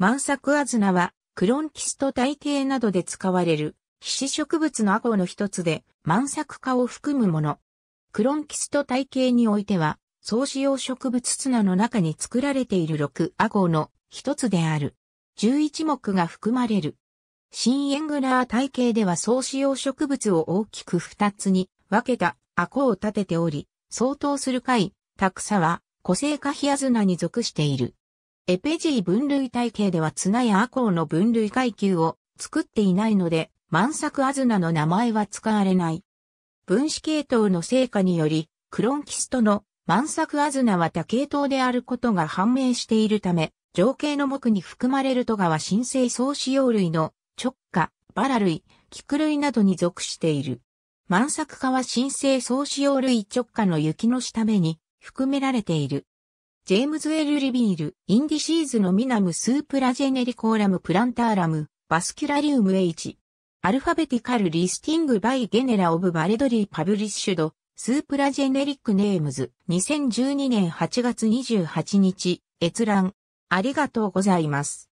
満作アズナは、クロンキスト体系などで使われる、皮脂植物のアゴの一つで、満作化を含むもの。クロンキスト体系においては、総使用植物ツナの中に作られている6アゴの一つである。11目が含まれる。新エングラー体系では総使用植物を大きく2つに分けたアコを立てており、相当する貝、タクサは個性化ヒアズナに属している。エペジー分類体系では綱やアコウの分類階級を作っていないので、サ作アズナの名前は使われない。分子系統の成果により、クロンキストのサ作アズナは多系統であることが判明しているため、情景の目に含まれるトガは神聖総使用類の直下、バラ類、菊類などに属している。サ作化は神聖総使用類直下の雪の下目に含められている。ジェームズ・エル・リビール、インディシーズのミナム・スープラジェネリコーラム・プランターラム、バスキュラリウム H。アルファベティカル・リスティング・バイ・ゲネラ・オブ・バレドリー・パブリッシュド、スープラジェネリック・ネームズ、2012年8月28日、閲覧。ありがとうございます。